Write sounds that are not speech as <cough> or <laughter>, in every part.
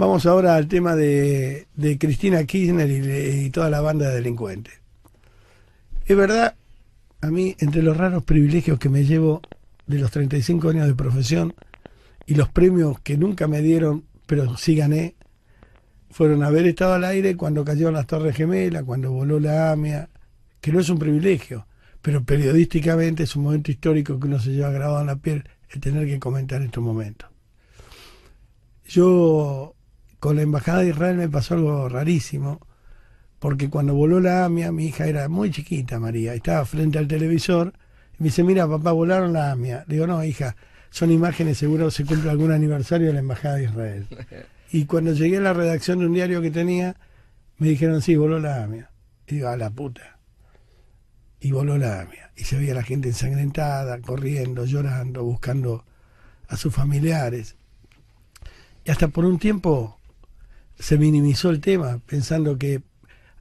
Vamos ahora al tema de, Cristina Kirchner y, toda la banda de delincuentes. Es verdad, a mí, entre los raros privilegios que me llevo de los 35 años de profesión y los premios que nunca me dieron, pero sí gané, fueron haber estado al aire cuando cayeron las Torres Gemelas, cuando voló la AMIA, e que no es un privilegio, pero periodísticamente es un momento histórico que uno se lleva grabado en la piel el tener que comentar estos momentos. Yo con la Embajada de Israel me pasó algo rarísimo, porque cuando voló la AMIA, mi hija era muy chiquita, María, estaba frente al televisor, y me dice, mira, papá, volaron la AMIA. Le digo, no, hija, son imágenes, seguro se cumple algún aniversario de la Embajada de Israel. <laughs> Y cuando llegué a la redacción de un diario que tenía, me dijeron, sí, voló la AMIA. Y digo, a la puta. Y voló la AMIA. Y se veía la gente ensangrentada, corriendo, llorando, buscando a sus familiares. Y hasta por un tiempo se minimizó el tema pensando que,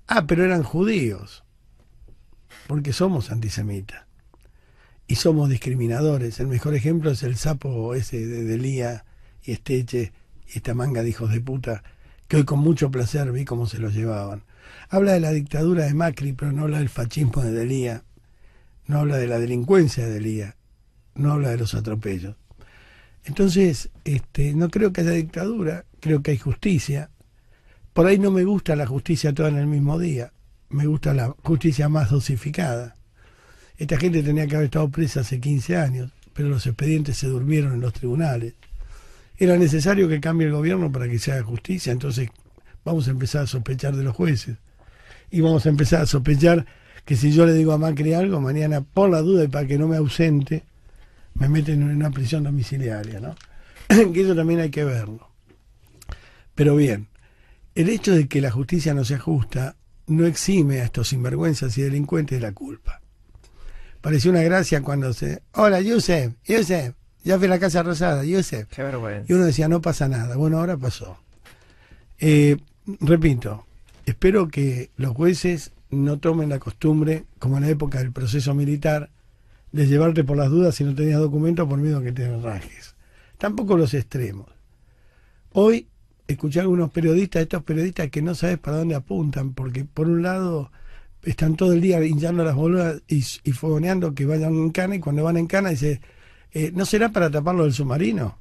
ah, pero eran judíos, porque somos antisemitas y somos discriminadores. El mejor ejemplo es el sapo ese de Delía y Esteche y esta manga de hijos de puta, que hoy con mucho placer vi cómo se los llevaban. Habla de la dictadura de Macri, pero no habla del fascismo de Delía, no habla de la delincuencia de Delía, no habla de los atropellos. Entonces, este, no creo que haya dictadura, creo que hay justicia, por ahí no me gusta la justicia toda en el mismo día, me gusta la justicia más dosificada. Esta gente tenía que haber estado presa hace 15 años, pero los expedientes se durmieron en los tribunales. Era necesario que cambie el gobierno para que se haga justicia, entonces vamos a empezar a sospechar de los jueces. Y vamos a empezar a sospechar que si yo le digo a Macri algo, mañana por la duda y para que no me ausente, me meten en una prisión domiciliaria, ¿no? <clears throat> que eso también hay que verlo. Pero bien, el hecho de que la justicia no se ajusta no exime a estos sinvergüenzas y delincuentes de la culpa. Pareció una gracia cuando se. Hola, Yusef, Yusef, ya fui a la Casa Rosada, Yusef. Qué vergüenza. Y uno decía, no pasa nada. Bueno, ahora pasó. Eh, repito, espero que los jueces no tomen la costumbre, como en la época del proceso militar, de llevarte por las dudas si no tenías documento por miedo a que te rajes. Tampoco los extremos. Hoy escuché a algunos periodistas, estos periodistas que no sabes para dónde apuntan, porque por un lado están todo el día hinchando las bolas y, fogoneando que vayan en cana y cuando van en cana dice, eh, ¿no será para taparlo del submarino?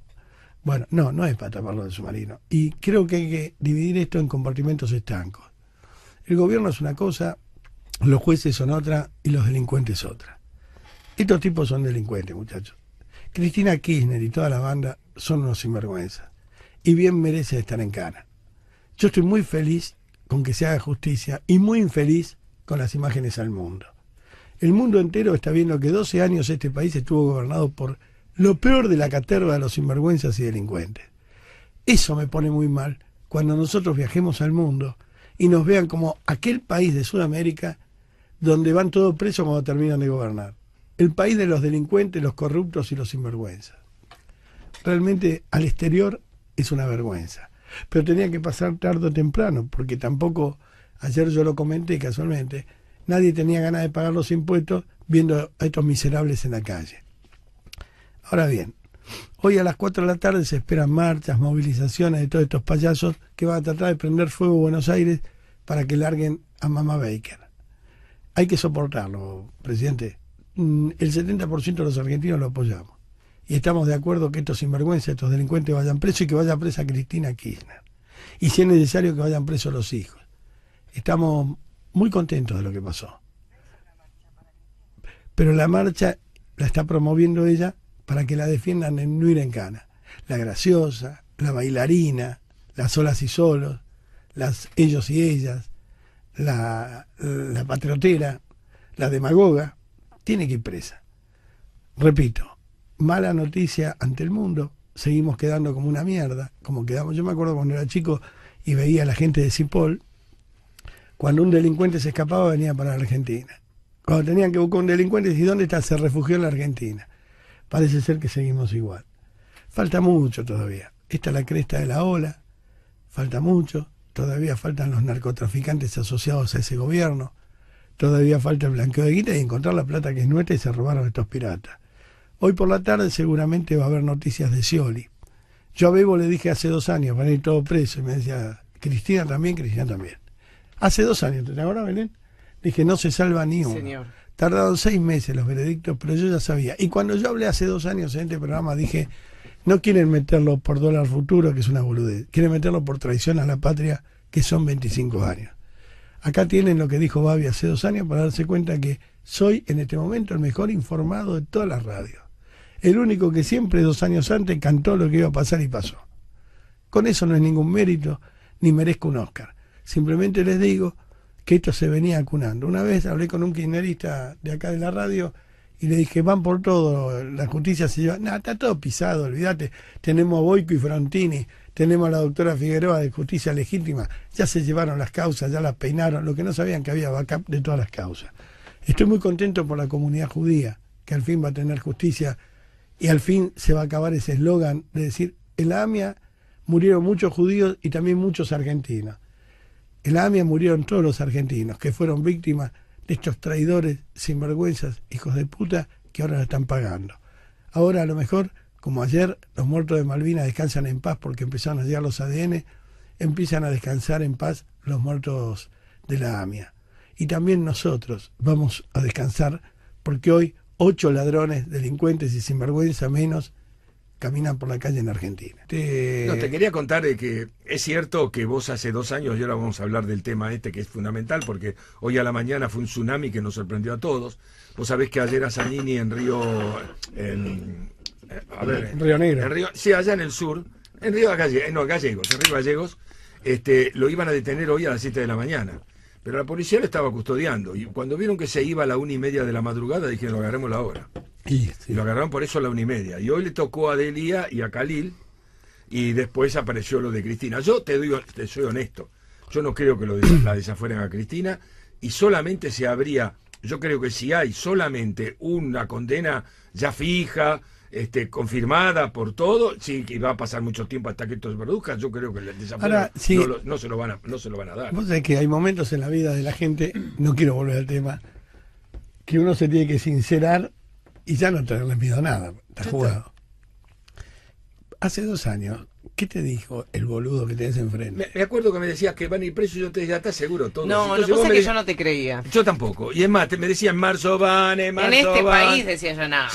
Bueno, no, no es para taparlo del submarino. Y creo que hay que dividir esto en compartimentos estancos. El gobierno es una cosa, los jueces son otra y los delincuentes otra. Estos tipos son delincuentes, muchachos. Cristina Kirchner y toda la banda son unos sinvergüenzas y bien merece estar en Cana. Yo estoy muy feliz con que se haga justicia y muy infeliz con las imágenes al mundo. El mundo entero está viendo que 12 años este país estuvo gobernado por lo peor de la caterva de los sinvergüenzas y delincuentes. Eso me pone muy mal cuando nosotros viajemos al mundo y nos vean como aquel país de Sudamérica donde van todos presos cuando terminan de gobernar. El país de los delincuentes, los corruptos y los sinvergüenzas. Realmente al exterior es una vergüenza. Pero tenía que pasar tarde o temprano, porque tampoco, ayer yo lo comenté casualmente, nadie tenía ganas de pagar los impuestos viendo a estos miserables en la calle. Ahora bien, hoy a las 4 de la tarde se esperan marchas, movilizaciones de todos estos payasos que van a tratar de prender fuego a Buenos Aires para que larguen a Mama Baker. Hay que soportarlo, presidente. Mm, el 70% de los argentinos lo apoyamos y estamos de acuerdo que estos sinvergüenzas, estos delincuentes vayan presos y que vaya presa Cristina Kirchner. Y si es necesario que vayan presos los hijos. Estamos muy contentos de lo que pasó. Pero la marcha la está promoviendo ella para que la defiendan en no ir en cana. La graciosa, la bailarina, las solas y solos, las ellos y ellas, la, la patriotera, la demagoga, tiene que ir presa. Repito, mala noticia ante el mundo, seguimos quedando como una mierda, como quedamos. Yo me acuerdo cuando era chico y veía a la gente de Cipol, cuando un delincuente se escapaba venía para la Argentina. Cuando tenían que buscar un delincuente, ¿y dónde está? Se refugió en la Argentina. Parece ser que seguimos igual. Falta mucho todavía. Esta es la cresta de la ola. Falta mucho. Todavía faltan los narcotraficantes asociados a ese gobierno. Todavía falta el blanqueo de guita y encontrar la plata que es nuestra y se robaron estos piratas. Hoy por la tarde seguramente va a haber noticias de Scioli. Yo a Bebo le dije hace dos años, van a ir todos presos. Y me decía, Cristina también, Cristina también. Hace dos años, ¿te acuerdas, Belén? Dije, no se salva ni uno. Tardaron seis meses los veredictos, pero yo ya sabía. Y cuando yo hablé hace dos años en este programa, dije, no quieren meterlo por dólar futuro, que es una boludez. Quieren meterlo por traición a la patria, que son 25 años. Acá tienen lo que dijo Babi hace dos años para darse cuenta que soy en este momento el mejor informado de todas las radios el único que siempre dos años antes cantó lo que iba a pasar y pasó. Con eso no es ningún mérito, ni merezco un Oscar. Simplemente les digo que esto se venía acunando. Una vez hablé con un kirchnerista de acá de la radio y le dije, van por todo, la justicia se lleva, nada, está todo pisado, olvídate, tenemos a Boico y Frontini, tenemos a la doctora Figueroa de Justicia Legítima, ya se llevaron las causas, ya las peinaron, lo que no sabían que había backup de todas las causas. Estoy muy contento por la comunidad judía, que al fin va a tener justicia y al fin se va a acabar ese eslogan de decir, en la AMIA murieron muchos judíos y también muchos argentinos. En la AMIA murieron todos los argentinos que fueron víctimas de estos traidores, sinvergüenzas, hijos de puta, que ahora lo están pagando. Ahora a lo mejor, como ayer, los muertos de Malvinas descansan en paz porque empezaron a llegar los ADN, empiezan a descansar en paz los muertos de la AMIA. Y también nosotros vamos a descansar porque hoy ocho ladrones, delincuentes y a menos caminan por la calle en Argentina. Te... quería contar de que es cierto que vos hace dos años, y ahora vamos a hablar del tema este que es fundamental, porque hoy a la mañana fue un tsunami que nos sorprendió a todos. Vos sabés que ayer a Sanini en Río... Río Negro. En Río, sí, allá en el sur, en Río Gallegos, eh, en Río Gallegos, este, lo iban a detener hoy a las 7 de la mañana. Pero la policía le estaba custodiando y cuando vieron que se iba a la una y media de la madrugada dijeron, lo agarremos la hora. Y lo agarraron por eso a la una y media. Y hoy le tocó a Delia y a Khalil y después apareció lo de Cristina. Yo te, digo, te soy honesto, yo no creo que lo de, la desafueren a Cristina y solamente se habría, yo creo que si hay solamente una condena ya fija, este, confirmada por todo, sí que va a pasar mucho tiempo hasta que esto se produzca, yo creo que les Ahora, no, se lo van a, no lo van a dar. Vos sabés que hay momentos en la vida de la gente, no quiero volver al tema, que uno se tiene que sincerar y ya no tenerle miedo a nada, está jugado. Hace dos años ¿Qué te dijo el boludo que tenés enfrente? Me, acuerdo que me decías que van a ir presos y yo te decía, ¿estás seguro? Todo. No, lo que pasa es que yo no te creía. Yo tampoco. Y es más, te, me decían marzo van, en marzo En este país decía yo nada.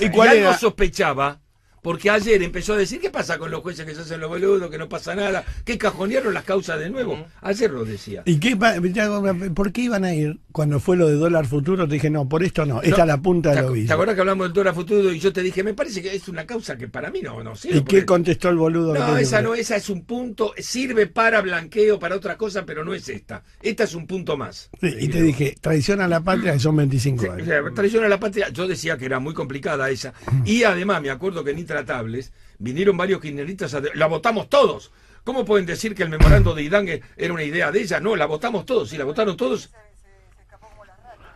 y, cuál y algo sospechaba porque ayer empezó a decir, ¿qué pasa con los jueces que se hacen los boludos, que no pasa nada? Que cajonearon las causas de nuevo. Ayer lo decía. ¿Y qué, por qué iban a ir cuando fue lo de dólar futuro? Te dije, no, por esto no, esta es la punta de lo ¿Te acuerdas que hablamos del dólar futuro y yo te dije, me parece que es una causa que para mí no, no sirve? ¿Y qué contestó el boludo? No, esa no, esa es un punto, sirve para blanqueo, para otra cosa, pero no es esta. Esta es un punto más. y te dije, traición a la patria, que son 25 años. Traiciona a la patria, yo decía que era muy complicada esa. Y además, me acuerdo que en vinieron varios kirchneristas a... ¡La votamos todos! ¿Cómo pueden decir que el memorando de idange era una idea de ella? No, la votamos todos. Si la votaron todos...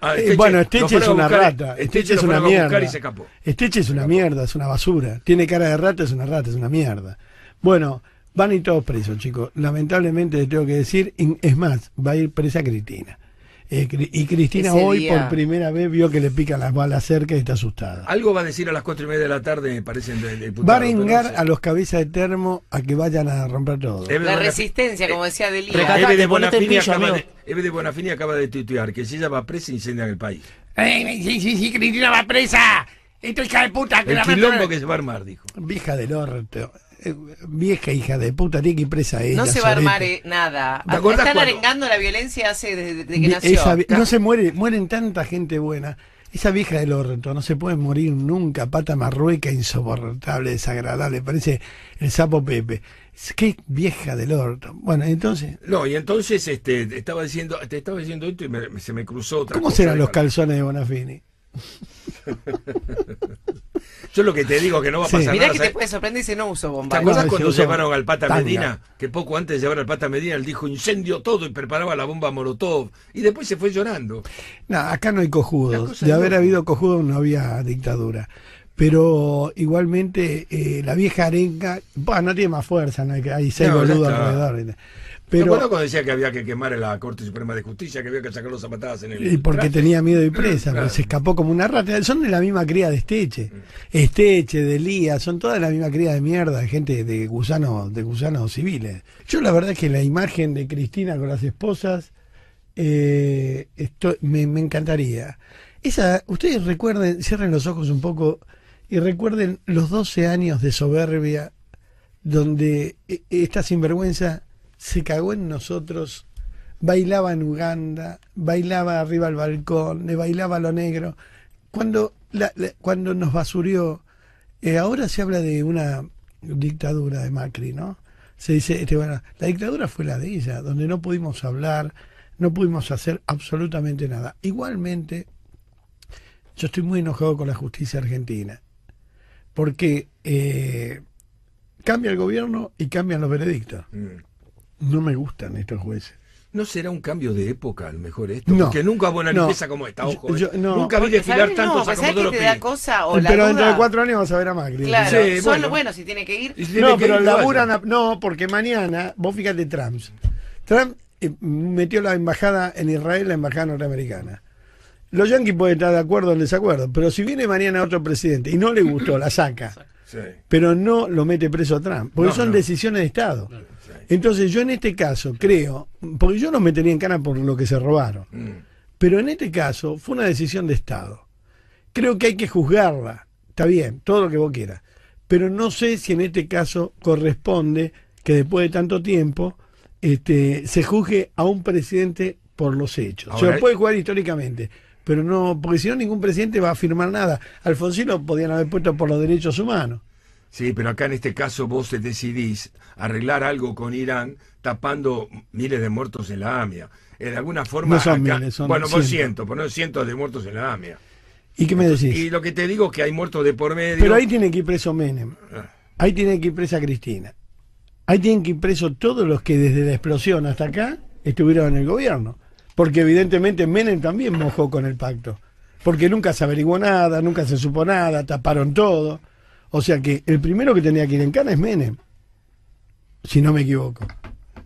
Ah, eh, bueno, Esteche es una rata. Esteche, es una mierda. es una mierda, es una basura. Tiene cara de rata, es una rata, es una mierda. Bueno, van a ir todos presos, chicos. Lamentablemente les tengo que decir, es más, va a ir presa Cristina. Eh, y Cristina hoy por primera vez vio que le pican las balas cerca y está asustada. Algo va a decir a las cuatro y media de la tarde, me parece. va a vengar a los cabezas de termo a que vayan a romper todo. la resistencia, como decía eh, Delia Eve de, Bonafini acaba de, que si ella va presa incendia el país. Eh, sí, sí, sí, Cristina va presa! Esto hija de puta que el la quilombo que se va a armar, dijo. Vija del orto. Eh, vieja hija de puta, tiene que impresa presa No se va a armar eh, nada. están arengando la violencia hace desde, que nació. no se muere, mueren tanta gente buena. Esa vieja del orto, no se puede morir nunca, pata marrueca, insoportable, desagradable, parece el sapo Pepe. Qué vieja del orto. Bueno, entonces. No, y entonces este, estaba diciendo, te estaba diciendo esto y se me cruzó otra ¿Cómo serán los calzones de Bonafini? <laughs> Yo lo que te digo que no va a pasar nada Mirá que te puede sorprender y no uso bomba. ¿Te acuerdas no, cuando llevaron al Pata Medina? Que poco antes de llevar al Pata Medina, él dijo incendio todo y preparaba la bomba Molotov. Y después se fue llorando. No, acá no hay cojudos. De haber habido cojudos no había dictadura pero igualmente eh, la vieja arenga, no tiene más fuerza, ¿no? hay seis boludos alrededor. Pero, cuando decía que había que quemar en la Corte Suprema de Justicia, que había que sacar los zapatadas en el. Y porque tenía miedo y presa, se escapó como una rata. Son de la misma cría de Esteche. Esteche, de Lía, son todas la misma cría de mierda, de gente de gusanos, de civiles. Yo la verdad es que la imagen de Cristina con las esposas, eh, me, encantaría. Esa, ustedes recuerden, cierren los ojos un poco y recuerden los 12 años de soberbia donde eh, esta sinvergüenza se cagó en nosotros, bailaba en Uganda, bailaba arriba al balcón, le bailaba lo negro. Cuando, cuando nos basurió, eh, ahora se habla de una dictadura de Macri, ¿no? Se dice, este, bueno, la dictadura fue la de ella, donde no pudimos hablar, no pudimos hacer absolutamente nada. Igualmente, yo estoy muy enojado con la justicia argentina, porque eh, cambia el gobierno y cambian los veredictos. Mm. No me gustan estos jueces. ¿No será un cambio de época, a lo mejor esto? No, Porque nunca hubo una limpieza como esta, ojo. ¿eh? Nunca vi desfilar tantos a que te da cosa, Pero dentro de cuatro años vas a ver a Macri. Claro, bueno. si tiene que ir. no, pero no, porque mañana, vos fíjate Trump. Trump eh, metió la embajada en Israel, la embajada norteamericana. Los yanquis pueden estar de acuerdo o en desacuerdo, pero si viene mañana otro presidente y no le gustó, la saca pero no lo mete preso a Trump, porque son decisiones de Estado. Entonces yo en este caso creo, porque yo no me tenía en cara por lo que se robaron, mm. pero en este caso fue una decisión de Estado. Creo que hay que juzgarla, está bien, todo lo que vos quieras, pero no sé si en este caso corresponde que después de tanto tiempo este, se juzgue a un presidente por los hechos. se puede jugar históricamente pero no, porque si no ningún presidente va a firmar nada. Alfonsino lo podían haber puesto por los derechos humanos. Sí, pero acá en este caso vos decidís arreglar algo con Irán tapando miles de muertos en la AMIA. De alguna forma... No son miles, son bueno, por cientos, por no cientos de muertos en la AMIA. ¿Y qué me decís? Y lo que te digo es que hay muertos de por medio. Pero ahí tiene que ir preso Menem. Ah. Ahí tiene que ir presa Cristina. Ahí tienen que ir preso todos los que desde la explosión hasta acá estuvieron en el gobierno porque evidentemente Menem también mojó con el pacto, porque nunca se averiguó nada, nunca se supo nada, taparon todo. O sea que el primero que tenía que ir en cana es Menem, si no me equivoco.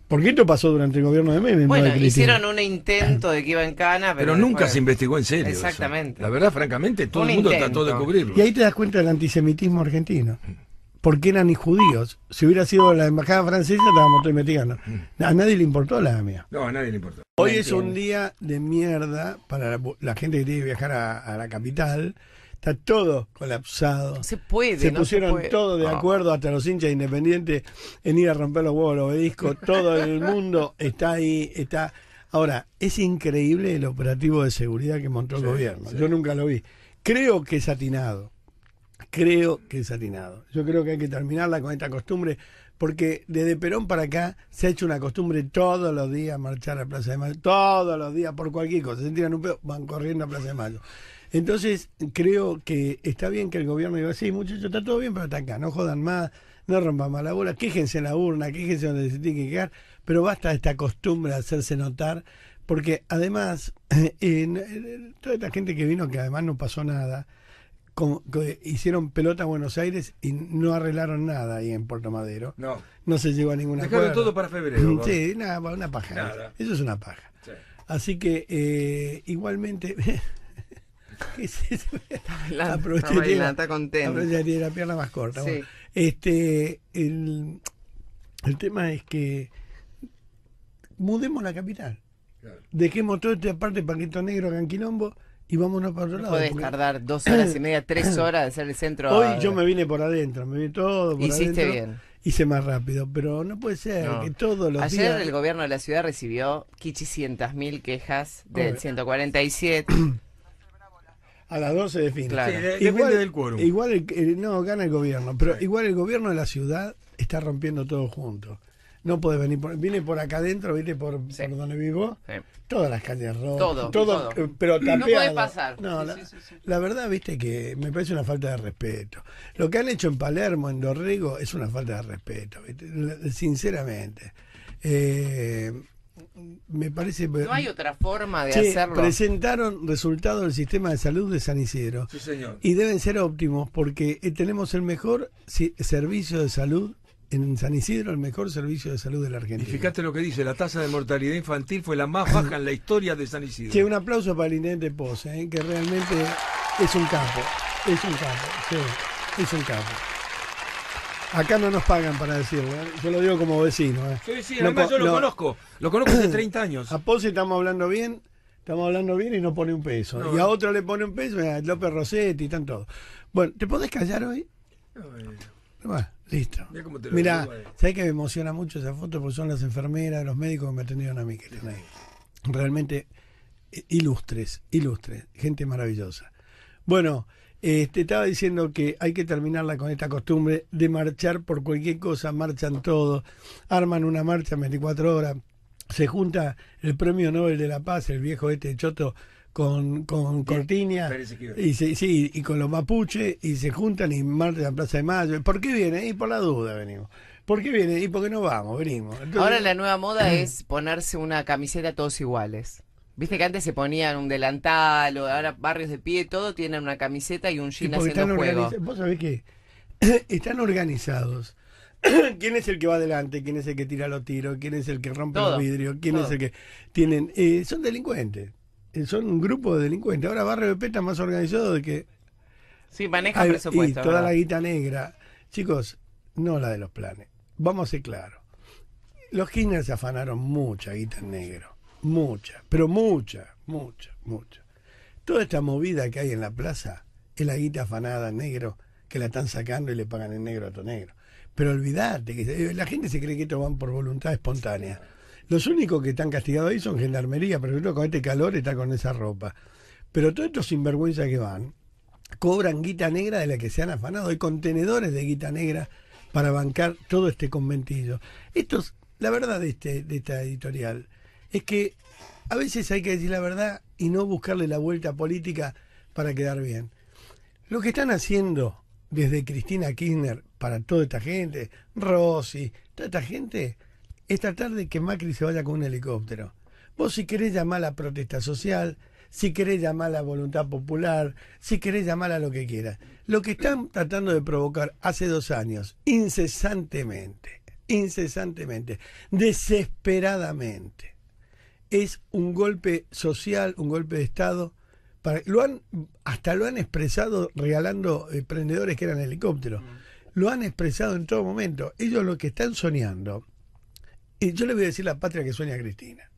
Porque esto pasó durante el gobierno de Menem. Bueno, hicieron un intento de que iba en cana, pero, pero nunca se investigó en serio. Exactamente. La verdad, francamente, todo el mundo trató de cubrirlo. Y ahí te das cuenta del antisemitismo argentino porque eran ni judíos. Si hubiera sido la embajada francesa, estábamos todos mexicanos. Mm. A nadie le importó la mía. No, a nadie le importó. Hoy es un día de mierda para la, gente que tiene que viajar a, la capital. Está todo colapsado. se puede. Se pusieron todos de ah. acuerdo, hasta los hinchas independientes, en ir a romper los huevos los obeliscos. Todo el <laughs> mundo está ahí, está. Ahora, es increíble el operativo de seguridad que montó el gobierno. Yo nunca lo vi. Creo que es atinado creo que es atinado. Yo creo que hay que terminarla con esta costumbre, porque desde Perón para acá se ha hecho una costumbre todos los días marchar a Plaza de Mayo, todos los días, por cualquier cosa, se tiran un pedo, van corriendo a Plaza de Mayo. Entonces, creo que está bien que el gobierno diga, sí, muchachos, está todo bien, pero está acá, no jodan más, no rompan más la bola, quéjense en la urna, quéjense donde se tienen que quedar, pero basta esta costumbre de hacerse notar, porque además, <clears throat> toda esta gente que vino, que además no pasó nada, hicieron pelota a Buenos Aires y no arreglaron nada ahí en Puerto Madero. No. No se llevó a ninguna Dejaron todo para febrero. <laughs> Sí, una paja. Eso es una paja. Así que eh, igualmente... <laughs> ¿Qué es Está está, la pierna más corta. Este, el, el tema es que mudemos la capital. Claro. Dejemos todo este aparte paquito negro, canquilombo y vámonos para otro lado. Puedes tardar dos horas y media, <coughs> tres horas de hacer el centro. Hoy yo me vine por adentro, me vine todo Hiciste bien. Hice más rápido, pero no puede ser que todos Ayer el gobierno de la ciudad recibió 500.000 mil quejas del 147. a las 12 de fin Sí, igual, del quórum. Igual, el, no, gana el gobierno, pero igual el gobierno de la ciudad está rompiendo todo junto no puede venir por, por acá adentro, viste por, por donde vivo, todas las calles rojas, todo, todo, eh, pero No puede pasar. la, verdad, viste que me parece una falta de respeto. Lo que han hecho en Palermo, en Dorrego, es una falta de respeto, sinceramente. Eh, me parece. No hay otra forma de hacerlo. Presentaron resultados del sistema de salud de San Isidro. Sí, señor. Y deben ser óptimos porque eh, tenemos el mejor servicio de salud en San Isidro el mejor servicio de salud de la Argentina. Y fíjate lo que dice, la tasa de mortalidad infantil fue la más baja en la historia de San Isidro. Que un aplauso para el intendente Pose, ¿eh? que realmente es un capo, es un capo, sí, es un capo. Acá no nos pagan para decirlo, ¿eh? yo lo digo como vecino. ¿eh? Sí, sí, yo lo conozco, lo conozco hace 30 <clears throat> años. A Pose estamos hablando bien, estamos hablando bien y no pone un peso. y a otro le pone un peso, a López Rosetti, y están Bueno, ¿te podés callar hoy? listo. Mira, eh. sabes que me emociona mucho esa foto porque son las enfermeras, los médicos que me atendieron a mí, que están ahí. Realmente ilustres, ilustres, gente maravillosa. Bueno, eh, te estaba diciendo que hay que terminarla con esta costumbre de marchar por cualquier cosa, marchan todos, arman una marcha 24 horas, se junta el premio Nobel de la Paz, el viejo este choto, con, con y, sí, y con los mapuches y se juntan y marchan la Plaza de Mayo. ¿Por qué viene? Y por la duda venimos. ¿Por qué viene? Y porque no vamos, venimos. Ahora la nueva moda <clears throat> es ponerse una camiseta todos iguales. Viste que antes se ponían un delantal, o ahora barrios de pie, todo tienen una camiseta y un jean haciendo juego. Vos sabés <clears throat> están organizados <coughs> quién es el que va adelante, quién es el que tira los tiros, quién es el que rompe los vidrios, quién es el que tienen, eh, son delincuentes, eh, son un grupo de delincuentes. Ahora Barrio de está más organizado de que sí maneja presupuesto y toda la guita negra, chicos, no la de los planes. Vamos a ser claros. Los Kirchner se afanaron mucha guita en negro, mucha, pero mucha, mucha, mucha. Toda esta movida que hay en la plaza es la guita afanada en negro que la están sacando y le pagan en negro a tu negro. Pero olvidate, que la gente se cree que esto van por voluntad espontánea. Los únicos que están castigados ahí son gendarmería, pero uno con este calor está con esa ropa. Pero todos estos sinvergüenzas que van, cobran guita negra de la que se han afanado. Hay contenedores de guita negra para bancar todo este conventillo. es, la verdad de, este, de esta editorial es que a veces hay que decir la verdad y no buscarle la vuelta política para quedar bien. Lo que están haciendo desde Cristina Kirchner para toda esta gente, Rossi, toda esta gente, Esta tarde que Macri se vaya con un helicóptero. Vos si querés llamar a la protesta social, si querés llamar a la voluntad popular, si querés llamar a lo que quieras. Lo que están tratando de provocar hace dos años, incesantemente, incesantemente, desesperadamente, es un golpe social, un golpe de Estado. lo han, hasta lo han expresado regalando emprendedores eh, que eran helicópteros. Mm lo han expresado en todo momento. Ellos lo que están soñando, y yo le voy a decir la patria que sueña Cristina.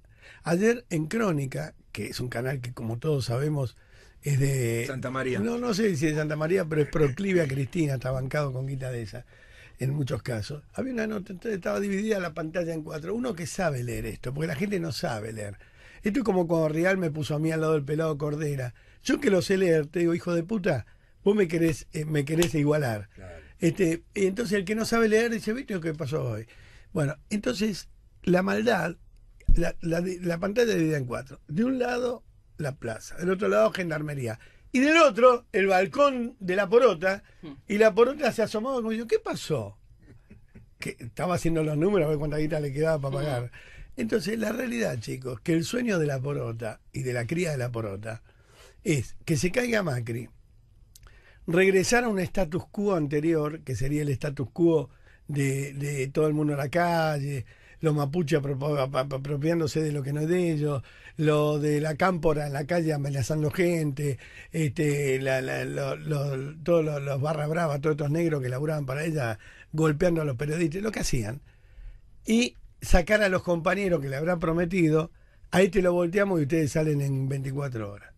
Ayer en Crónica, que es un canal que como todos sabemos es de... Santa María. No, no sé si es de Santa María, pero es proclive a Cristina, está bancado con guita de esa, en muchos casos. Había una nota, entonces estaba dividida la pantalla en cuatro. Uno que sabe leer esto, porque la gente no sabe leer. Esto es como cuando Real me puso a mí al lado del pelado Cordera. Yo que lo sé leer, te digo, hijo de puta, vos me querés, eh, me querés igualar. Claro. Este, y entonces el que no sabe leer dice, ¿viste lo que pasó hoy? Bueno, entonces la maldad, la, la, pantalla dividida en cuatro. De un lado, la plaza. Del otro lado, gendarmería. Y del otro, el balcón de la porota. Hmm. Y la porota se asomó como yo, ¿qué pasó? Que estaba haciendo los números a ver cuánta guita le quedaba para pagar. Hmm. Entonces, la realidad, chicos, que el sueño de la porota y de la cría de la porota es que se caiga Macri, regresar a un status quo anterior, que sería el status quo de, todo el mundo en la calle, los mapuches apropiándose de lo que no es de ellos, lo de la cámpora en la calle amenazando gente, este, la, todos los, barra bravas, todos estos negros que laburaban para ella, golpeando a los periodistas, lo que hacían. Y sacar a los compañeros que le habrán prometido, ahí te lo volteamos y ustedes salen en 24 horas.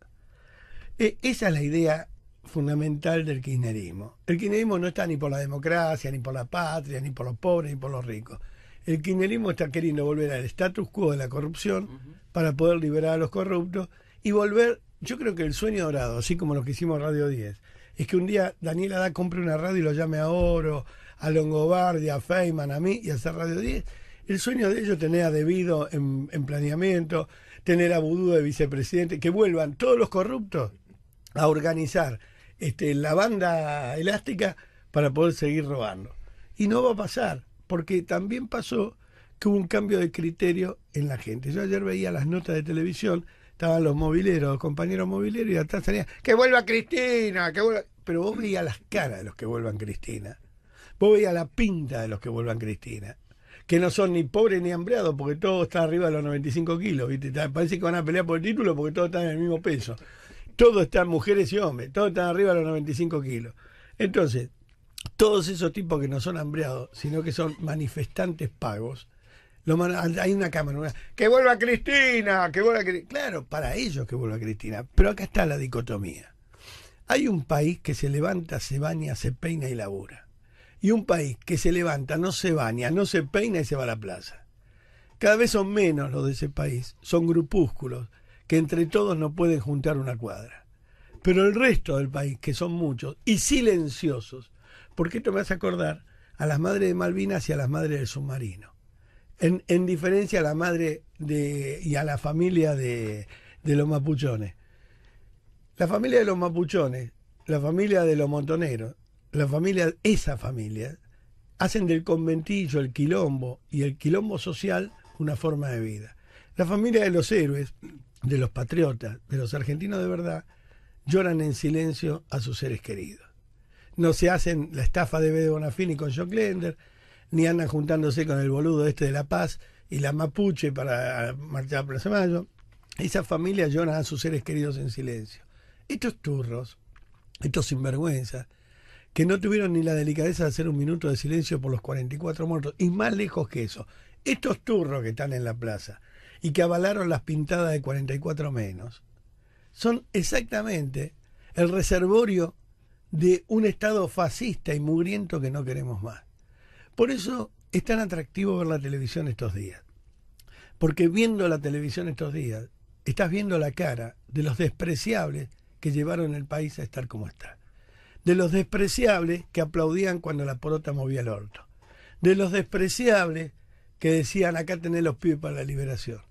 E, esa es la idea fundamental del kirchnerismo. El kirchnerismo no está ni por la democracia, ni por la patria, ni por los pobres, ni por los ricos. El kirchnerismo está queriendo volver al status quo de la corrupción para poder liberar a los corruptos y volver, yo creo que el sueño dorado, así como lo que hicimos Radio 10, es que un día Daniel Adá compre una radio y lo llame a Oro, a Longobardi, a Feynman, a mí y a hacer Radio 10. El sueño de ellos tener a Debido en, en planeamiento, tener a Vudú de vicepresidente, que vuelvan todos los corruptos a organizar este, la banda elástica para poder seguir robando. Y no va a pasar, porque también pasó que hubo un cambio de criterio en la gente. Yo ayer veía las notas de televisión, estaban los mobileros, los compañeros mobileros, y atrás salían, que vuelva Cristina, que vuelva... Pero vos veías las caras de los que vuelvan Cristina, vos veías la pinta de los que vuelvan Cristina, que no son ni pobres ni hambreados, porque todo está arriba de los 95 kilos, ¿viste? Parece que van a pelear por el título porque todos están en el mismo peso todos están mujeres y hombres, todos están arriba de los 95 kilos. Entonces, todos esos tipos que no son hambreados, sino que son manifestantes pagos, hay una cámara, que vuelva Cristina, que vuelva Cristina. Claro, para ellos que vuelva Cristina, pero acá está la dicotomía. Hay un país que se levanta, se baña, se peina y labura. Y un país que se levanta, no se baña, no se peina y se va a la plaza. Cada vez son menos los de ese país, son grupúsculos que entre todos no pueden juntar una cuadra. Pero el resto del país, que son muchos y silenciosos, porque esto me hace acordar a las madres de Malvinas y a las madres del submarino. En, diferencia a la madre de, y a la familia de, de los mapuchones. La familia de los mapuchones, la familia de los montoneros, la familia, esa familia, hacen del conventillo, el quilombo y el quilombo social una forma de vida. La familia de los héroes de los patriotas, de los argentinos de verdad, lloran en silencio a sus seres queridos. No se hacen la estafa de Bede Bonafini con John Glender, ni andan juntándose con el boludo este de La Paz y la Mapuche para marchar a Plaza mayo. Esa familia lloran a sus seres queridos en silencio. Estos turros, estos sinvergüenzas, que no tuvieron ni la delicadeza de hacer un minuto de silencio por los 44 muertos, y más lejos que eso, estos turros que están en la plaza, y que avalaron las pintadas de 44 menos, son exactamente el reservorio de un Estado fascista y mugriento que no queremos más. Por eso es tan atractivo ver la televisión estos días. Porque viendo la televisión estos días, estás viendo la cara de los despreciables que llevaron el país a estar como está. De los despreciables que aplaudían cuando la porota movía el orto. De los despreciables que decían acá tener los pibes para la liberación.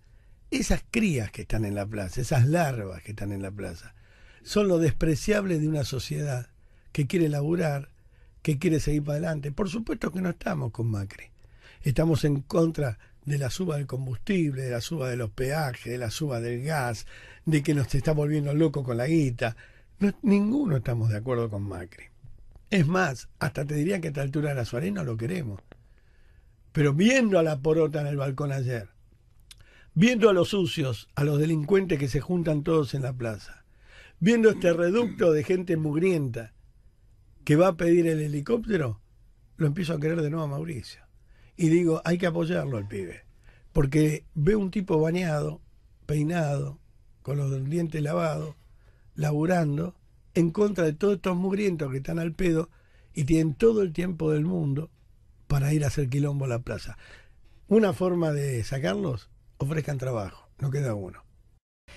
Esas crías que están en la plaza, esas larvas que están en la plaza, son lo despreciable de una sociedad que quiere laburar, que quiere seguir para adelante. Por supuesto que no estamos con Macri. Estamos en contra de la suba del combustible, de la suba de los peajes, de la suba del gas, de que nos está volviendo locos con la guita. ninguno estamos de acuerdo con Macri. Es más, hasta te diría que a esta altura de la Suarena no lo queremos pero viendo a la porota en el balcón ayer, viendo a los sucios, a los delincuentes que se juntan todos en la plaza, viendo este reducto de gente mugrienta que va a pedir el helicóptero, lo empiezo a querer de nuevo a Mauricio. Y digo, hay que apoyarlo al pibe, porque veo un tipo bañado, peinado, con los dientes lavados, laburando, en contra de todos estos mugrientos que están al pedo y tienen todo el tiempo del mundo para ir a hacer quilombo a la plaza. Una forma de sacarlos, ofrezcan trabajo, no queda uno.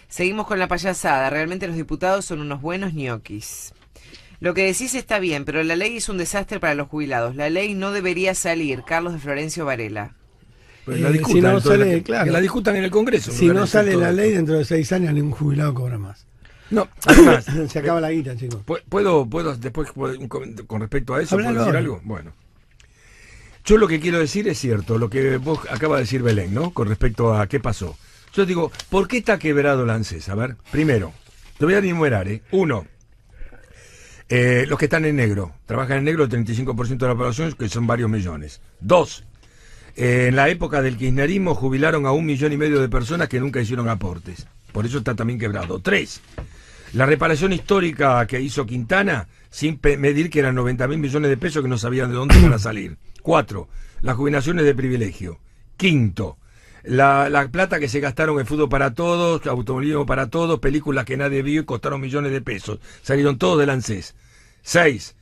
Seguimos con la payasada, realmente los diputados son unos buenos ñoquis. Lo que decís está bien, pero la ley es un desastre para los jubilados. La ley no debería salir, Carlos de Florencio Varela. la discutan, discutan en el Congreso. Si no sale la ley, dentro de seis años ningún jubilado cobra más. No, <coughs> se acaba la guita, chicos. ¿Puedo, puedo después con respecto a eso, ¿puedo decir algo? Bueno. Yo lo que quiero decir es cierto, lo que vos acaba de decir Belén, ¿no? Con respecto a qué pasó. Yo digo, ¿por qué está quebrado el ANSES? A ver, primero, te voy a enumerar, ¿eh? Uno, eh, los que están en negro, trabajan en negro el 35% de la población, que son varios millones. Dos, eh, en la época del kirchnerismo jubilaron a un millón y medio de personas que nunca hicieron aportes. Por eso está también quebrado. Tres, la reparación histórica que hizo Quintana, sin medir que eran 90 mil millones de pesos que no sabían de dónde iban a salir. Cuatro, las jubilaciones de privilegio. Quinto, la, plata que se gastaron en fútbol para todos, automovilismo para todos, películas que nadie vio y costaron millones de pesos. Salieron todos del ANSES. Seis,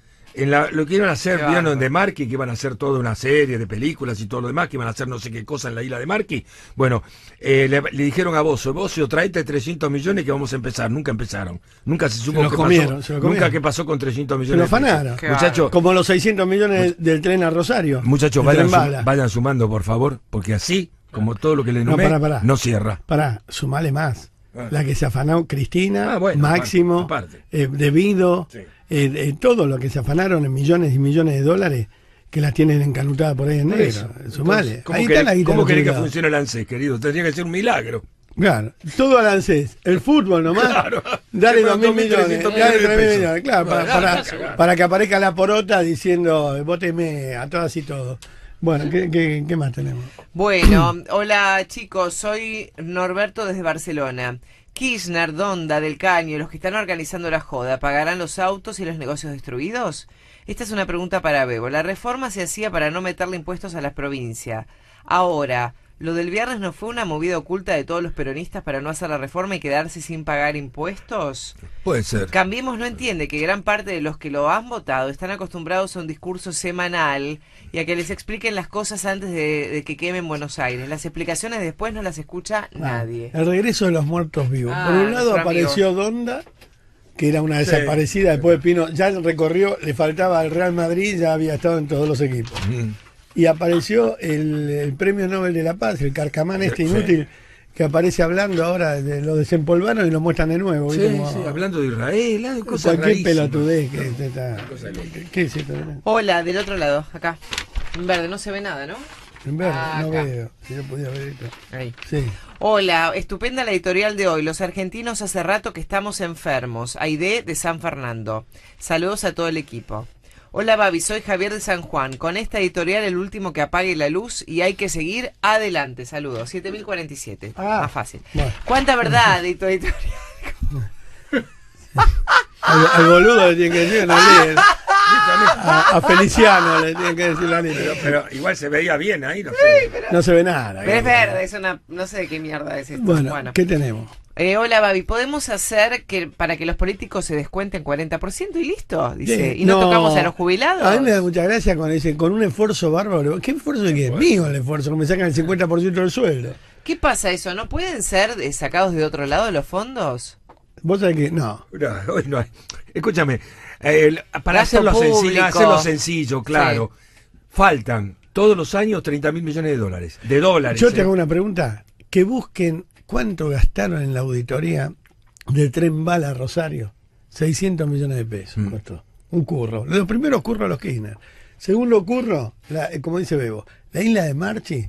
lo que iban a hacer, vieron en de Marqui, que iban a hacer toda una serie de películas y todo lo demás, que iban a hacer no sé qué cosa en la isla de Marqui. Bueno, eh, le, dijeron a Bozo, Bozo, traete 300 millones que vamos a empezar. Nunca empezaron. Nunca se supo se qué comieron, pasó. Nunca qué pasó con 300 millones. Se lo afanaron. Como los 600 millones del tren a Rosario. Muchachos, vayan, sumando, por favor, porque así, como todo lo que le nombré, no, cierra. para sumale más. Ah. La que se afanó Cristina, ah, Máximo, eh, Debido. Sí eh, todo lo que se afanaron en millones y millones de dólares que las tienen encalutadas por ahí en negro. Eso. ¿Cómo, que funcione el ANSES, querido? Tendría que ser un milagro. Claro, todo al ANSES. El fútbol nomás. <laughs> Claro. Dale dos mil millones. Dale Claro, para, para, para, que aparezca la porota diciendo, voteme a todas y todos. Bueno, ¿qué, qué más tenemos? Bueno, hola chicos, soy Norberto desde Barcelona. Kirchner, Donda, Del Caño, los que están organizando la joda, ¿pagarán los autos y los negocios destruidos? Esta es una pregunta para Bebo. La reforma se hacía para no meterle impuestos a las provincias. Ahora, lo del viernes no fue una movida oculta de todos los peronistas para no hacer la reforma y quedarse sin pagar impuestos. Puede ser. Cambiemos no entiende que gran parte de los que lo han votado están acostumbrados a un discurso semanal y a que les expliquen las cosas antes de, que quemen Buenos Aires. Las explicaciones después no las escucha ah, nadie. El regreso de los muertos vivos. Ah, Por un lado apareció Donda, que era una desaparecida, después después Pino ya recorrió, le faltaba al Real Madrid, ya había estado en todos los equipos. Mm y apareció el, premio Nobel de la Paz, el carcamán este inútil que aparece hablando ahora, de, lo desempolvaron y lo muestran de nuevo. Sí, hablando de Israel, de cosas Cualquier pelotudez que este está. ¿Qué Hola, del otro lado, acá. En verde, no se ve nada, ¿no? En verde, no veo. Si no podía ver esto. Ahí. Hola, estupenda la editorial de hoy. Los argentinos hace rato que estamos enfermos. Aide de San Fernando. Saludos a todo el equipo. Hola Babi, soy Javier de San Juan. Con esta editorial, el último que apague la luz y hay que seguir adelante. Saludos. 7047. Ah, Más fácil. ¿Cuánta verdad de tu editorial? <laughs> al, boludo le tienen ¿eh? <laughs> que decir la A, Feliciano le tienen que decir la línea. Pero, igual se veía bien ahí. No, no se ve nada. Pero es verde, es una, no sé de qué mierda es esto. bueno. ¿qué tenemos? Eh, hola, Babi, ¿podemos hacer que para que los políticos se descuenten 40% y listo? ¿y no, tocamos a los jubilados? A mí me da mucha gracia cuando dicen, con un esfuerzo bárbaro. ¿Qué esfuerzo es que mío el esfuerzo? Que me sacan el 50% del sueldo. ¿Qué pasa eso? ¿No pueden ser sacados de otro lado los fondos? Vos sabés que no. Escúchame, para hacerlo sencillo, sencillo, claro. Faltan todos los años 30 mil millones de dólares. De dólares. Yo te eh. hago una pregunta. Que busquen ¿Cuánto gastaron en la auditoría del tren Bala Rosario? 600 millones de pesos mm. Un curro. Los primero curro a los Kirchner. Segundo curro, eh, como dice Bebo, la isla de Marchi,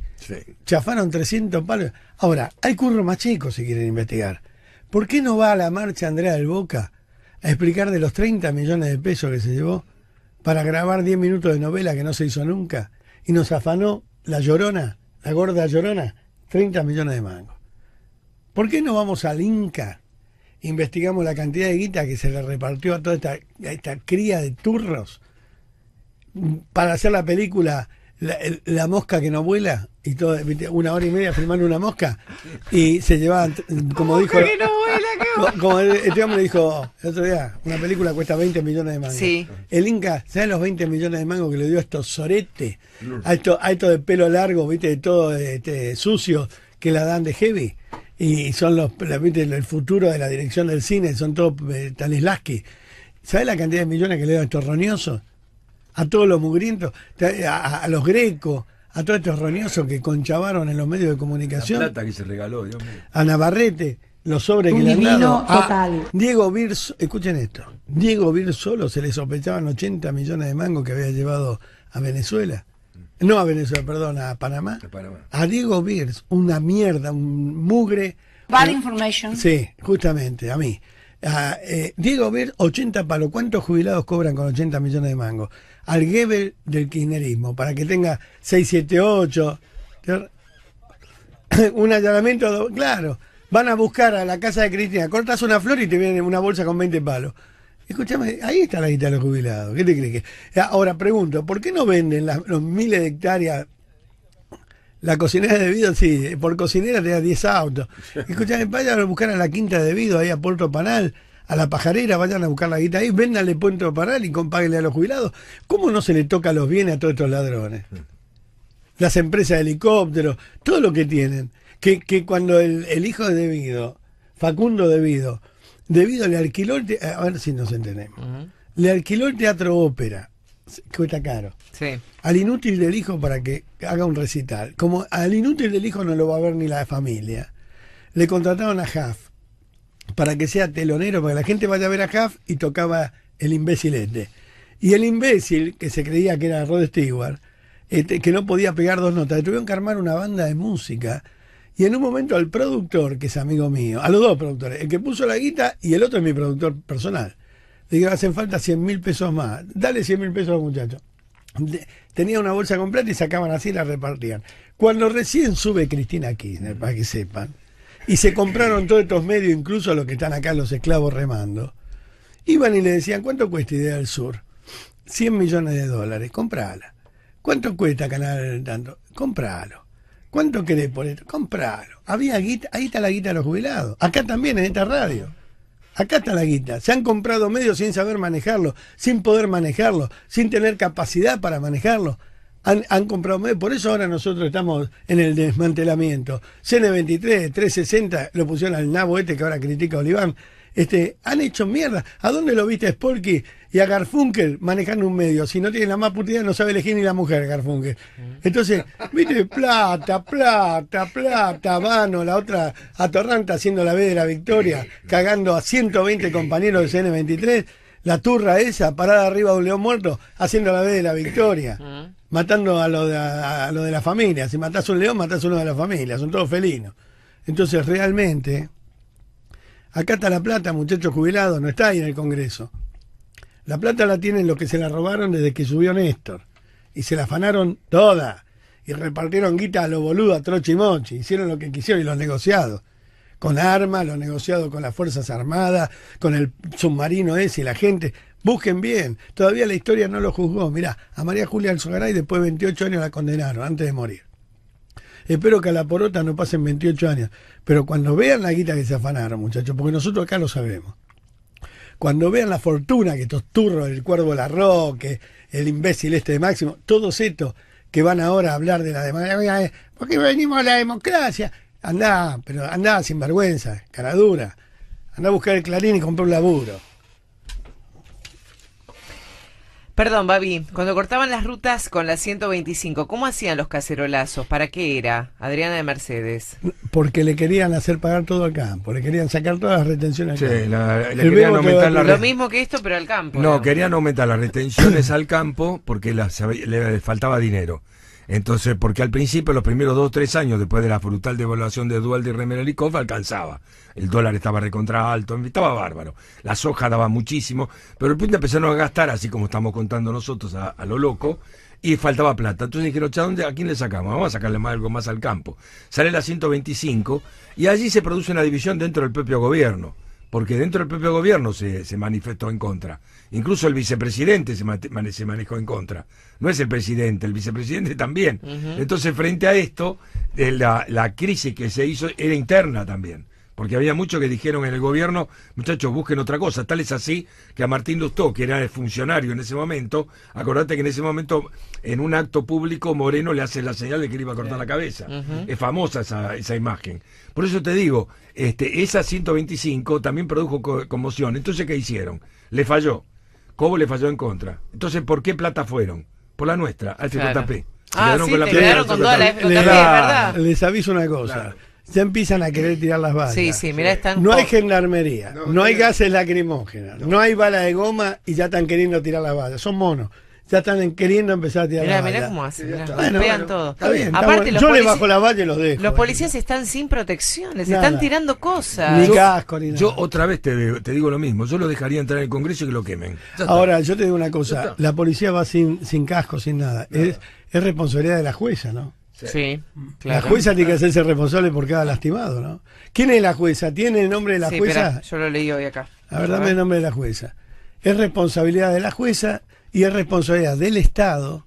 chafaron 300 palos. Ahora, hay curros más chicos si quieren investigar. ¿Por qué no va a la marcha Andrea del Boca a explicar de los 30 millones de pesos que se llevó para grabar 10 minutos de novela que no se hizo nunca? Y nos afanó la llorona, la gorda llorona, 30 millones de mangos. ¿Por qué no vamos al Inca? Investigamos la cantidad de guita que se le repartió a toda esta, esta cría de turros para hacer la película la, mosca que no vuela y todo una hora y media filmando una mosca y se llevaban como dijo que no vuela, como, este hombre dijo el otro día una película cuesta 20 millones de mangos el Inca sean los 20 millones de mangos que le dio a estos soretes a estos, a de pelo largo viste de todo este, sucio que la dan de heavy y son los, el futuro de la dirección del cine, son todos las eh, Talislaski. ¿Sabes la cantidad de millones que le dio a estos roñosos? A todos los mugrientos, a, los grecos, a todos estos roñosos que conchabaron en los medios de comunicación. La plata que se regaló, Dios mío. A Navarrete, los sobres que le han Diego Vir, escuchen esto. Diego Vir solo se le sospechaban 80 millones de mangos que había llevado a Venezuela. No a Venezuela, perdón, a Panamá. A, Diego Beers, una mierda, un mugre. Bad information. Sí, justamente, a mí. A, eh, Diego Beers, 80 palos. ¿Cuántos jubilados cobran con 80 millones de mangos? Al Gebel del kirchnerismo, para que tenga 6, 7, 8. Un allanamiento, claro. Van a buscar a la casa de Cristina, cortas una flor y te viene una bolsa con 20 palos. Escúchame, ahí está la guita de los jubilados. ¿Qué te crees que? Ahora pregunto, ¿por qué no venden los miles de hectáreas? La cocinera de debido? sí, por cocinera te da 10 autos. Escúchame, vayan a buscar a la quinta de Vido, ahí a Puerto Panal, a la pajarera, vayan a buscar la guita ahí, véndanle Puerto Panal y compáguenle a los jubilados. ¿Cómo no se le toca los bienes a todos estos ladrones? Las empresas de helicópteros, todo lo que tienen. Que, que cuando el, hijo de debido, Facundo Debido, debido a que a ver si nos entendemos. Le alquiló el teatro ópera, cuesta caro. Al inútil del hijo para que haga un recital. Como al inútil del hijo no lo va a ver ni la familia. Le contrataron a Huff para que sea telonero, para que la gente vaya a ver a Huff y tocaba el imbécil este. Y el imbécil, que se creía que era Rod Stewart, este, que no podía pegar dos notas, tuvieron que armar una banda de música y en un momento al productor, que es amigo mío, a los dos productores, el que puso la guita y el otro es mi productor personal, le digo, hacen falta 100 mil pesos más, dale 100 mil pesos al muchacho. tenía una bolsa completa y sacaban así y la repartían. Cuando recién sube Cristina Kirchner, para que sepan, y se compraron todos estos medios, incluso los que están acá, los esclavos remando, iban y le decían, ¿cuánto cuesta Idea del Sur? 100 millones de dólares, comprala. ¿Cuánto cuesta Canal tanto? Compralo. ¿Cuánto querés por esto? Compralo. Había guita, ahí está la guita de los jubilados. Acá también, en esta radio. Acá está la guita. Se han comprado medios sin saber manejarlo, sin poder manejarlo, sin tener capacidad para manejarlo. Han, han comprado medios. Por eso ahora nosotros estamos en el desmantelamiento. CN23, 360, lo pusieron al nabo este que ahora critica Oliván este, han hecho mierda. ¿A dónde lo viste a Sporky y a Garfunkel manejando un medio? Si no tiene la más putida no sabe elegir ni la mujer, Garfunkel. Entonces, viste, <laughs> plata, plata, plata, mano, la otra atorranta haciendo la vez de la victoria, cagando a 120 compañeros de CN23 la turra esa, parada arriba de un león muerto, haciendo la vez de la victoria, matando a lo, de, la familia. Si matás un león, matás uno de la familia, son todos felinos. Entonces, realmente, Acá está la plata, muchachos jubilados, no está ahí en el Congreso. La plata la tienen los que se la robaron desde que subió Néstor. Y se la afanaron toda. Y repartieron guita a los boludos, a Trochi y mochi. Hicieron lo que quisieron y los negociados. Con armas, los negociados con las Fuerzas Armadas, con el submarino ese y la gente. Busquen bien. Todavía la historia no lo juzgó. Mirá, a María Julia Alzogaray después de 28 años la condenaron, antes de morir. Espero que a la porota no pasen 28 años. Pero cuando vean la guita que se afanaron, muchachos, porque nosotros acá lo sabemos. Cuando vean la fortuna que estos turros, el cuervo la Roque, el imbécil este de Máximo, todos estos que van ahora a hablar de la democracia, eh, porque venimos a la democracia. Andá, pero andá sin vergüenza, cara dura. Andá a buscar el clarín y comprar un laburo. Perdón, Babi, cuando cortaban las rutas con la 125, ¿cómo hacían los cacerolazos? ¿Para qué era? Adriana de Mercedes. Porque le querían hacer pagar todo al campo, le querían sacar todas las retenciones al campo. le querían aumentar Lo mismo que esto, pero al campo. No, querían aumentar las retenciones al campo porque le faltaba dinero. Entonces, porque al principio, los primeros dos o tres años después de la brutal devaluación de Dualde y Remerelikov, alcanzaba. El dólar estaba recontra alto, estaba bárbaro. La soja daba muchísimo, pero el punto empezaron a gastar, así como estamos contando nosotros, a, lo loco y faltaba plata. Entonces dijeron, ¿a, dónde, ¿a quién le sacamos? Vamos a sacarle más, algo más al campo. Sale la 125 y allí se produce una división dentro del propio gobierno porque dentro del propio gobierno se, se manifestó en contra. Incluso el vicepresidente se, manejó en contra. No es el presidente, el vicepresidente también. Entonces, frente a esto, eh, la crisis que se hizo era interna también. Porque había muchos que dijeron en el gobierno, muchachos, busquen otra cosa. Tal es así que a Martín Lustó, que era el funcionario en ese momento, acordate que en ese momento, en un acto público, Moreno le hace la señal de que le iba a cortar la cabeza. Es famosa esa, esa, imagen. Por eso te digo, este, esa 125 también produjo conmoción. Entonces, ¿qué hicieron? Le falló. cómo le falló en contra. Entonces, ¿por qué plata fueron? Por la nuestra, al FJP. Ah, con quedaron con toda la Les aviso una cosa ya empiezan a querer tirar las balas. Sí, sí, están no hay gendarmería, no, hay gases lacrimógenos, no. hay balas de goma y ya están queriendo tirar las balas. Son monos. Ya están queriendo empezar a tirar las balas. Mirá cómo hacen, mirá. todo. Yo le bajo la valla y los dejo. Los policías están sin protecciones están tirando cosas. Ni casco, ni nada. Yo otra vez te, digo lo mismo, yo lo dejaría entrar al Congreso y que lo quemen. Ahora, yo te digo una cosa, la policía va sin, sin casco, sin nada. Es, es responsabilidad de la jueza, ¿no? Sí, mm. La jueza tiene que hacerse responsable por cada lastimado, ¿Quién es la jueza? ¿Tiene el nombre de la jueza? yo lo leí hoy acá. A ver, dame el nombre de la jueza. Es responsabilidad de la jueza y es responsabilidad del Estado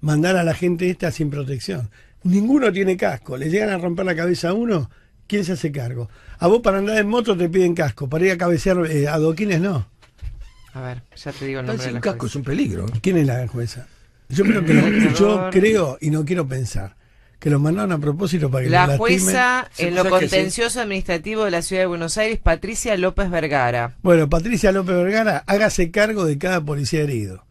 mandar a la gente esta sin protección. Ninguno tiene casco. Le llegan a romper la cabeza a uno, ¿quién se hace cargo? A vos para andar en moto te piden casco, para ir a cabecear eh, adoquines no. A ver, ya te digo el casco es un peligro. ¿Quién es la jueza? Yo creo <coughs> yo creo y no quiero pensar que lo mandaron a propósito para que La jueza en eh, lo contencioso administrativo de la Ciudad de Buenos Aires, Patricia López Vergara. Bueno, Patricia López Vergara, hágase cargo de cada policía herido.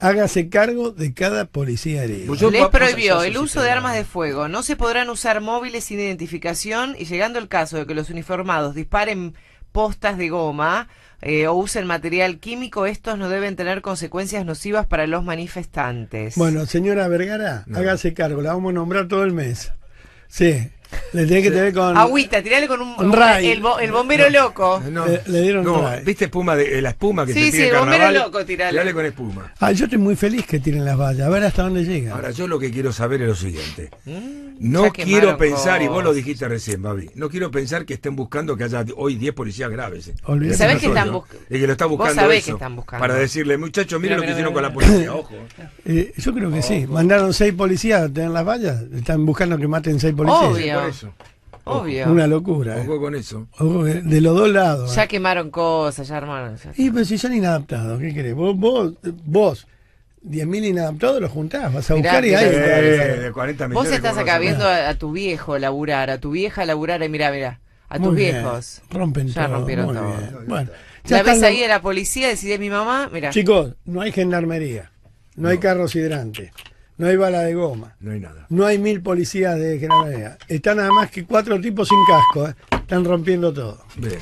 Hágase cargo de cada policía herido. Les prohibió el uso de armas de fuego. No se podrán usar móviles sin identificación y llegando el caso de que los uniformados disparen postas de goma eh, o usen material químico, estos no deben tener consecuencias nocivas para los manifestantes. Bueno, señora Vergara, hágase cargo, la vamos a nombrar todo el mes. Sí. Le tenés que tener con. Agüita, tirale con un. rayo El, bombero loco. No, le, dieron. No, ¿viste espuma de, eh, la espuma que sí, se sí, el bombero loco, tirale. con espuma. Ah, yo estoy muy feliz que tiren las vallas. A ver hasta dónde llegan. Ahora, yo lo que quiero saber es lo siguiente. Mm, no quiero pensar, y vos lo dijiste recién, Babi, no quiero pensar que estén buscando que haya hoy 10 policías graves. Eh. que están buscando? lo están buscando. eso, Para decirle, muchachos, miren lo que hicieron con la policía, ojo. Eh, yo creo que sí. Mandaron 6 policías a tener las vallas. Están buscando que maten 6 policías. Obvio. Una locura. Eh. Ojo con eso. de los dos lados. Ya eh. quemaron cosas, ya armaron y pero si son inadaptados, ¿qué querés? Vos, vos, vos 10.000 inadaptados los juntás, vas a buscar y hay. Eh, de vos estás acá viendo a, tu viejo laburar, a tu vieja laburar, y mira, mira, a tus viejos. Rompen ya rompieron todo. Bueno, ya la ves ahí de la policía, decide mi mamá, mira. Chicos, no hay gendarmería, no, no. hay carros hidrantes no hay bala de goma. No hay nada. No hay mil policías de granadera. Están nada más que cuatro tipos sin casco. ¿eh? Están rompiendo todo. Bien.